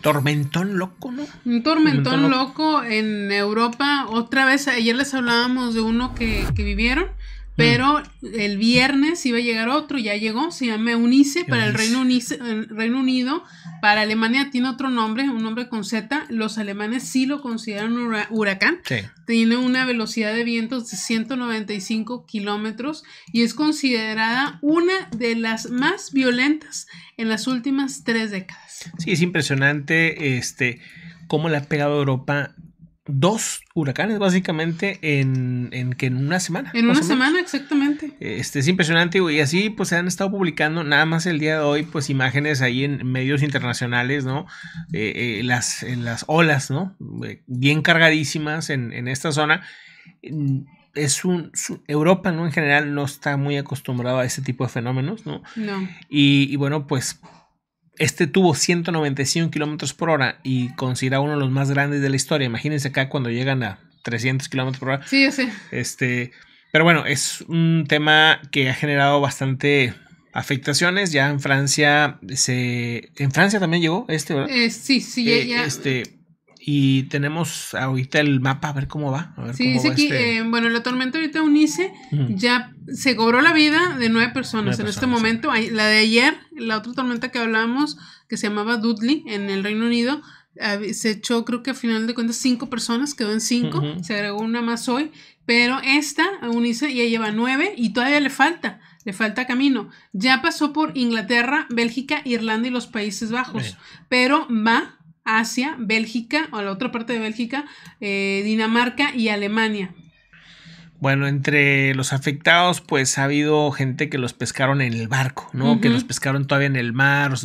tormentón loco, ¿no? Un tormentón, loco. loco. en Europa. Otra vez, ayer les hablábamos de uno que, que vivieron. Pero mm. el viernes iba a llegar otro, ya llegó, se llama Unice para el Reino, Unido. Para Alemania tiene otro nombre, un nombre con Z. Los alemanes sí lo consideran un huracán. Sí. Tiene una velocidad de vientos de 195 kilómetros y es considerada una de las más violentas en las últimas tres décadas. Sí, es impresionante este, cómo le ha pegado a Europa dos huracanes básicamente en, que en una semana. En una semana, exactamente. Este es impresionante y así pues se han estado publicando nada más el día de hoy pues imágenes ahí en medios internacionales, ¿no? Eh, eh, las, olas, ¿no? Eh, bien cargadísimas en, esta zona. Mm, es un, Europa, ¿no? En general no está muy acostumbrado a este tipo de fenómenos, ¿no? No. y bueno, pues este tuvo 195 kilómetros por hora y considera uno de los más grandes de la historia. Imagínense acá cuando llegan a 300 kilómetros por hora. Sí, sí. Este, pero bueno, es un tema que ha generado bastante afectaciones. Ya en Francia se. En Francia también llegó este, ¿verdad? Eh, sí, sí, eh, Este, y tenemos ahorita el mapa, a ver cómo va. A ver sí, dice aquí, este eh, bueno, la tormenta ahorita Unice ya se cobró la vida de nueve personas en este momento. La de ayer, la otra tormenta que hablábamos, que se llamaba Dudley en el Reino Unido, se echó, creo que al final de cuentas, cinco personas, quedó en cinco, se agregó una más hoy, pero esta, Unice, ya lleva nueve y todavía le falta le falta camino. Ya pasó por Inglaterra, Bélgica, Irlanda y los Países Bajos, pero va Asia, Bélgica, o la otra parte de Bélgica, eh, Dinamarca y Alemania. Bueno, entre los afectados, pues ha habido gente que los pescaron en el barco, ¿no? Que los pescaron todavía en el mar, o,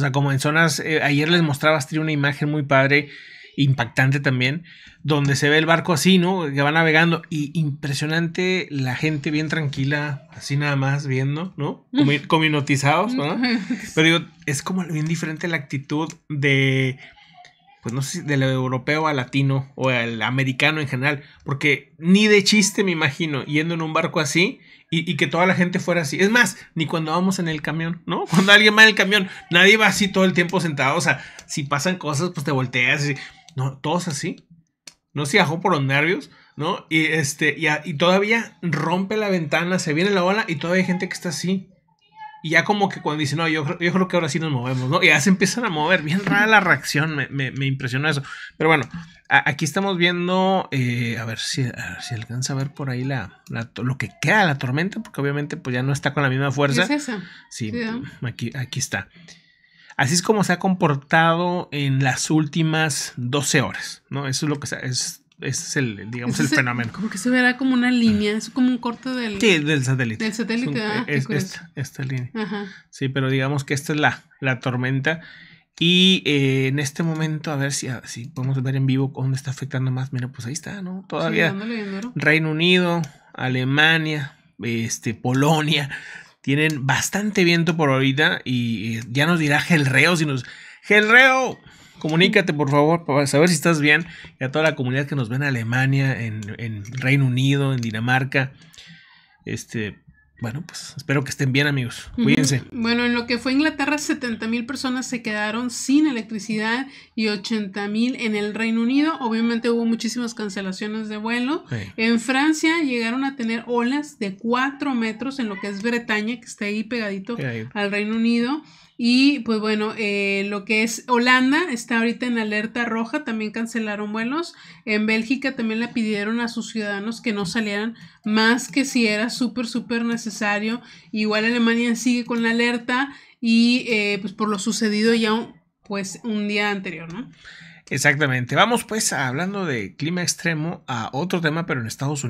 sea, como en zonas, eh, ayer les mostrabas, una imagen muy padre impactante también, donde se ve el barco así, ¿no? Que va navegando y impresionante la gente bien tranquila, así nada más viendo, ¿no? como cominotizados, ¿no? Pero digo, es como bien diferente la actitud de, pues no sé, del europeo al latino o al americano en general, porque ni de chiste me imagino yendo en un barco así, y, y, que toda la gente fuera así. Es más, ni cuando vamos en el camión, ¿no? Cuando alguien va en el camión, nadie va así todo el tiempo sentado. O sea, si pasan cosas, pues te volteas. Y, no, todos así. No se bajó por los nervios, ¿no? Y este, y, todavía rompe la ventana, se viene la ola y todavía hay gente que está así. Y ya como que cuando dice no, yo, yo creo que ahora sí nos movemos, ¿no? Y ya se empiezan a mover. Bien rara la reacción, me, impresionó eso. Pero bueno, aquí estamos viendo, eh, a, ver si, si alcanza a ver por ahí la, lo que queda la tormenta, porque obviamente pues ya no está con la misma fuerza. Sí, aquí, aquí está. Así es como se ha comportado en las últimas 12 horas, ¿no? Eso es lo que es, es el, digamos, el fenómeno. Como que se verá como una línea, es como un corte del... Sí, del satélite. Del satélite, es ah, esta, línea. Ajá. Sí, pero digamos que esta es la, la tormenta. Y eh, en este momento, a ver si, si podemos ver en vivo dónde está afectando más. Mira, pues ahí está, ¿no? Todavía Reino Unido, Alemania, este, Polonia, tienen bastante viento por ahorita y ya nos dirá Gelreo si nos... Gelreo, comunícate por favor para saber si estás bien y a toda la comunidad que nos ve en Alemania, en, en Reino Unido, en Dinamarca. Este, bueno, pues espero que estén bien amigos. Cuídense. Bueno, en lo que fue Inglaterra, 70 mil personas se quedaron sin electricidad y 80 mil en el Reino Unido. Obviamente hubo muchísimas cancelaciones de vuelo. En Francia llegaron a tener olas de 4 metros en lo que es Bretaña, que está ahí pegadito al Reino Unido. Y pues bueno, eh, lo que es Holanda está ahorita en alerta roja, también cancelaron vuelos. En Bélgica también le pidieron a sus ciudadanos que no salieran más que si era súper, súper necesario. Igual Alemania sigue con la alerta y eh, pues por lo sucedido ya un, pues un día anterior, ¿no? Exactamente. Vamos pues hablando de clima extremo a otro tema, pero en Estados Unidos.